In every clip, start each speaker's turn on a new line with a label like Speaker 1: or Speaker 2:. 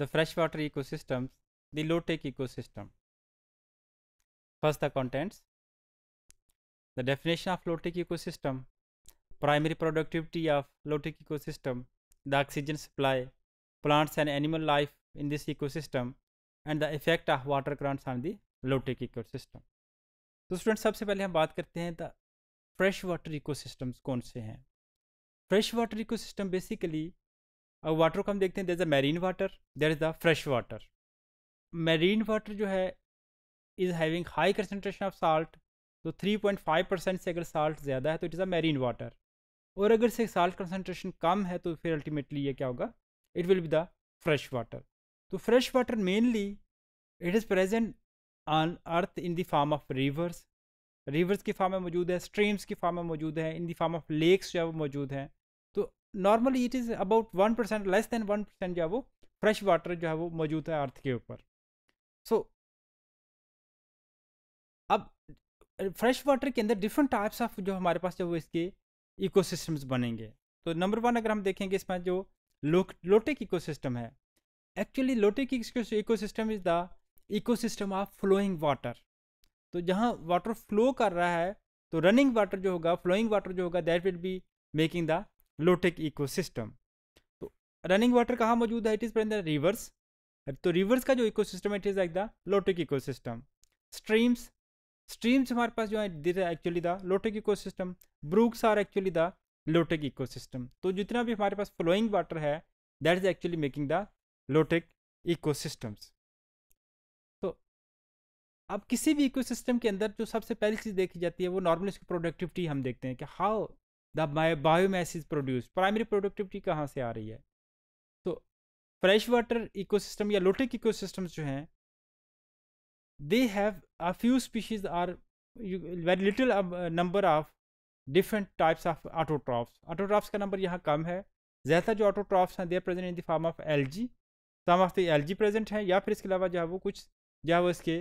Speaker 1: the freshwater ecosystems, the low-tech ecosystem. First the contents, the definition of low-tech ecosystem, primary productivity of low-tech ecosystem, the oxygen supply, plants and animal life in this ecosystem and the effect of water currents on the low-tech ecosystem. तो so, student सबसे पहले हम बात करते हैं the fresh water ecosystems कौन से हैं फ्रेश वाटर इकोसिस्टम बेसिकली अब वाटर को हम देखते हैं there is a marine water there is the fresh water marine water जो है is having high concentration of salt तो 3.5 परसेंट से अगर साल्ट ज़्यादा है तो it is a marine water और अगर से साल्ट कंसनट्रेशन कम है तो फिर अल्टीमेटली ये क्या होगा it will be the fresh water तो fresh water mainly it is present on earth in the form of rivers rivers की फार्म में मौजूद है स्ट्रीम्स की फार्म में मौजूद है in the form of lakes जो है वो मौजूद हैं normally it is about one percent less than one percent जो है वो फ्रेश वाटर जो है वो मौजूद है अर्थ के ऊपर सो so, अब फ्रेश वाटर के अंदर डिफरेंट टाइप्स ऑफ जो हमारे पास जो वो इसके सिस्टम्स बनेंगे तो नंबर वन अगर हम देखेंगे इसमें जो लो लोटे की सिस्टम है actually lotic system is the system of flowing water तो जहाँ वाटर फ्लो कर रहा है तो रनिंग वाटर जो होगा फ्लोइंग वाटर जो होगा that will be making the lotic system तो रनिंग वाटर कहाँ मौजूद है इट इज़ द रिवर्स तो रिवर्स का जो ecosystem it is like the lotic system streams streams हमारे पास जो है this actually the lotic system brooks are actually the lotic system तो जितना भी हमारे पास फ्लोइंग वाटर है that is actually making the lotic systems तो अब किसी भी सिस्टम के अंदर जो सबसे पहली चीज़ देखी जाती है वो नॉर्मली उसकी प्रोडक्टिविटी हम देखते हैं कि how the biomass is produce primary productivity कहाँ से आ रही है तो फ्रेश वाटर इकोसिस्टम या लोटिक इकोसिस्टम जो हैं they have a few species are very little number of different types of autotrophs autotrophs का नंबर यहाँ कम है ज़्यादातर जो ऑटोट्रॉफ्स हैं they are present in the form of algae some of the algae present हैं या फिर इसके अलावा जो है वो कुछ जो है वो इसके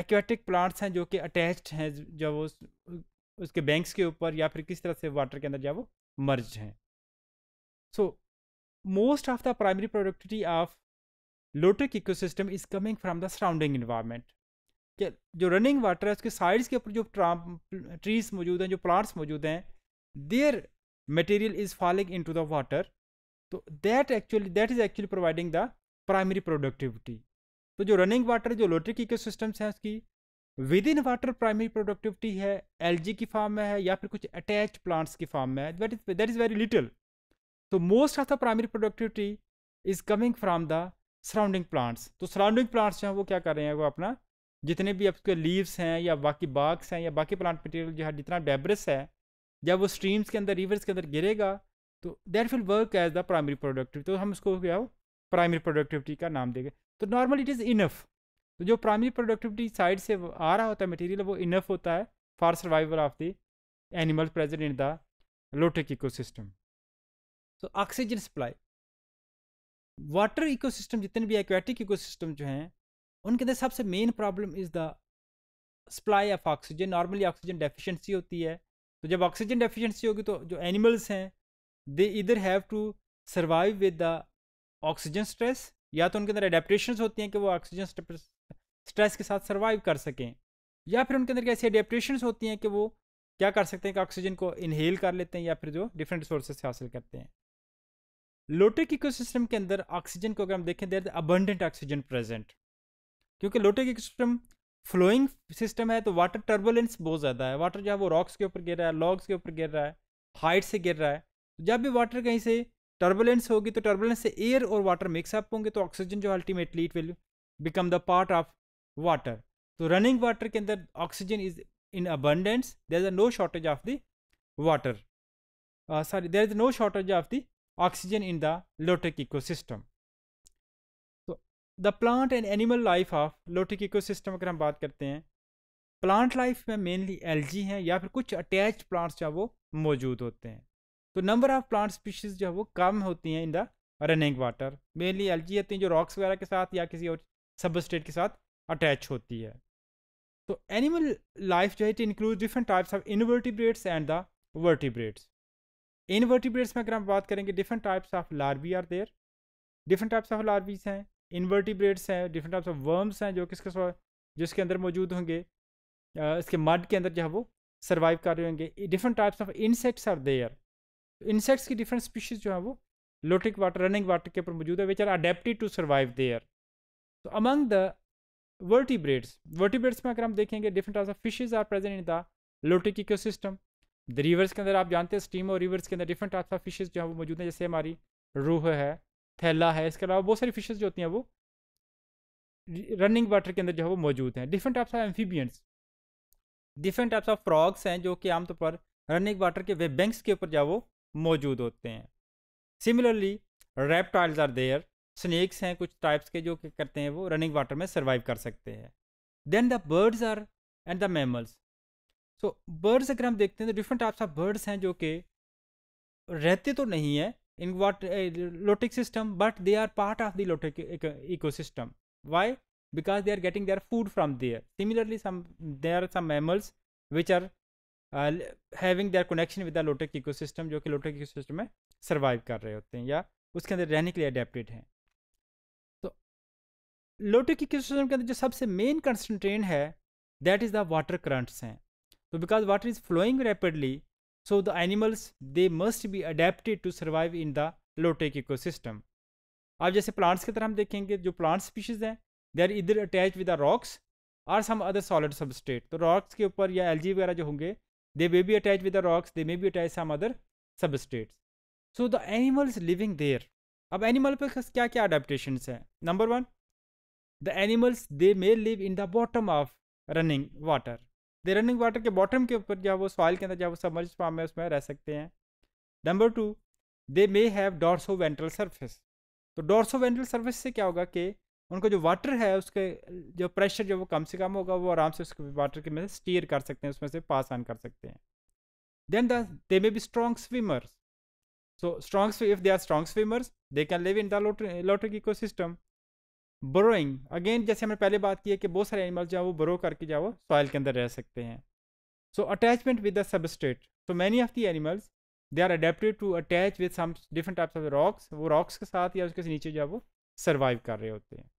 Speaker 1: एक्वेटिक प्लांट्स हैं जो कि अटैच्ड हैं जो वो उसके बैंक्स के ऊपर या फिर किस तरह से वाटर के अंदर जो वो मर्ज हैं so most of the primary productivity of lotic ecosystem is coming from the surrounding environment क्या जो रनिंग वाटर है उसके साइड्स के ऊपर जो ट्रीज मौजूद हैं जो प्लांट्स मौजूद हैं their material is falling in to the water तो that actually that is actually providing the primary productivity तो जो रनिंग वाटर जो इको इकोसिस्टम्स हैं उसकी within water primary productivity है जी की फार्म में है या फिर कुछ अटैच प्लांट्स की फार्म में है that is that is very little तो most of the primary productivity is coming from the surrounding plants तो सराउंडिंग प्लांट्स जो हैं वो क्या कर रहे हैं वो अपना जितने भी आपके लीव्स हैं या बाकी बाग्स हैं या बाकी प्लांट मटेरियल जो है जितना डेबरस है जब वो स्ट्रीम्स के अंदर रिवर्स के अंदर गिरेगा तो that will work as the primary productivity तो हम उसको क्या हो प्राइमरी प्रोडक्टिविटी का नाम देंगे तो नॉर्मल इट इज़ इनफ तो जो प्राइमरी प्रोडक्टिविटी साइड से आ रहा होता है मटेरियल वो इनफ होता है for survival of the animal present in the lotic ecosystem तो ऑक्सीजन सप्लाई वाटर इकोसिस्टम जितने भी एक्वेटिक इकोसिस्टम जो हैं उनके अंदर सबसे main problem is the supply of oxygen normally oxygen deficiency होती है तो जब ऑक्सीजन डेफिशिएंसी होगी तो जो एनिमल्स हैं दे इधर have to survive with the oxygen stress या तो उनके अंदर एडेप्टेशन होती हैं कि वो ऑक्सीजन स्ट्रेस के साथ सर्वाइव कर सकें या फिर उनके अंदर ऐसी अडेप्टेशन होती हैं कि वो क्या कर सकते हैं कि ऑक्सीजन को इनहेल कर लेते हैं या फिर जो डिफरेंट सोर्सेज से हासिल करते हैं लोटिक इकोसिस्टम के अंदर ऑक्सीजन को अगर हम देखें देर अबंडेंट ऑक्सीजन प्रेजेंट क्योंकि लोटिक इकोसिस्टम फ्लोइंग सिस्टम है तो वाटर टर्बुलेंस बहुत ज़्यादा है वाटर जो है वो रॉक्स के ऊपर गिर रहा है लॉग्स के ऊपर गिर रहा है हाइट से गिर रहा है तो जब भी वाटर कहीं से टर्बुलेंस होगी तो टर्बुलेंस से एयर और वाटर मिक्सअप होंगे तो ऑक्सीजन जो ultimately it will become the part of water तो रनिंग वाटर के अंदर oxygen is in abundance there is a no shortage of the water sorry there is no shortage of the oxygen in the lotic ecosystem तो the plant and animal life of lotic ecosystem अगर हम बात करते हैं plant life में mainly algae हैं या फिर कुछ अटैच प्लांट्स जो वो मौजूद होते हैं तो नंबर ऑफ प्लांट स्पीशीज जो है वो कम होती हैं in the running water mainly algae होती हैं जो रॉक्स वगैरह के साथ या किसी और सब के साथ अटैच होती है तो एनिमल लाइफ जो है it include different types of invertebrates and the vertebrates invertebrates में अगर हम बात करेंगे different types of larvae are there different types of larvae हैं इनवर्टिब्रेट्स हैं डिफरेंट टाइप्स ऑफ वर्म्स हैं जो किसके जिसके अंदर मौजूद होंगे इसके मड के अंदर जो है वो सर्वाइव कर रहे होंगे different types of insects are there insects की डिफरेंट स्पीशीज जो है वो लोटिक वाटर रनिंग वाटर के ऊपर मौजूद है which are adapted to survive there तो अमंग द वर्टिब्रेट्स वर्टिब्रेट्स में अगर हम देखेंगे different types of fishes are present in the lotic system the rivers के अंदर आप जानते हैं स्टीम और रिवर्स के अंदर डिफरेंट टाइप्स ऑफ फिशेज जो है वो मौजूद हैं जैसे हमारी रूह है थैला है इसके अलावा बहुत सारी फिशेज जो होती हैं वो रनिंग वाटर के अंदर जो है वो मौजूद हैं different types of amphibians different types of frogs हैं जो कि आमतौर पर रनिंग वाटर के वेब बैंक्स के ऊपर जो है वो मौजूद होते हैं similarly reptiles are there snakes हैं कुछ टाइप्स के जो करते हैं वो रनिंग वाटर में सर्वाइव कर सकते हैं then the birds are and the mammals so birds अगर हम देखते हैं तो डिफरेंट टाइप्स ऑफ बर्ड्स हैं जो कि रहते तो नहीं है in what lotic system but they are part of the lotic ecosystem why because they are getting their food from there similarly some they are some mammals which are having their connection with the lotic ecosystem जो कि lotic ecosystem में survive कर रहे होते हैं या उसके अंदर रहने के लिए अडेप्टेड हैं लोटिक सिस्टम के अंदर जो सबसे मेन कंसनट्रेन है that is the water currents हैं तो because water is flowing rapidly so the animals they must be adapted to survive in the lotic ecosystem अब जैसे प्लांट्स की तरह हम देखेंगे जो प्लांट स्पीशीज़ हैं दे आर इधर attach with the rocks are some other solid substrate तो रॉक्स के ऊपर या जी वगैरह जो होंगे they may be attach with the rocks they may be attach some other substrates so the animals living there अब एनिमल पर क्या क्या अडेप्टेशन हैं number one the animals they may live in the bottom of running water they running water के bottom के ऊपर जो है वो सॉइल के अंदर जो है वो सबमर्ज फॉर्म में उसमें रह सकते हैं number two they may have dorsoventral surface तो डॉर्सो वेंट्रल सर्फेस से क्या होगा कि उनको जो वाटर है उसके जो प्रेशर जो वो कम से कम होगा वो आराम से उसके वाटर के में स्टीयर कर सकते हैं उसमें से पास ऑन कर सकते हैं then the they may be strong swimmers so strong if they are strong swimmers they can live in the lotic lotic ecosystem burrowing again जैसे हमने पहले बात की है कि बहुत सारे एनिमल्स जो है वो ब्रो करके जो है वो सॉइल के अंदर रह सकते हैं so attachment with the substrate so many of the animals they are adapted to attach with some different types of rocks वो रॉक्स के साथ या उसके नीचे जो है वो सर्वाइव कर रहे होते हैं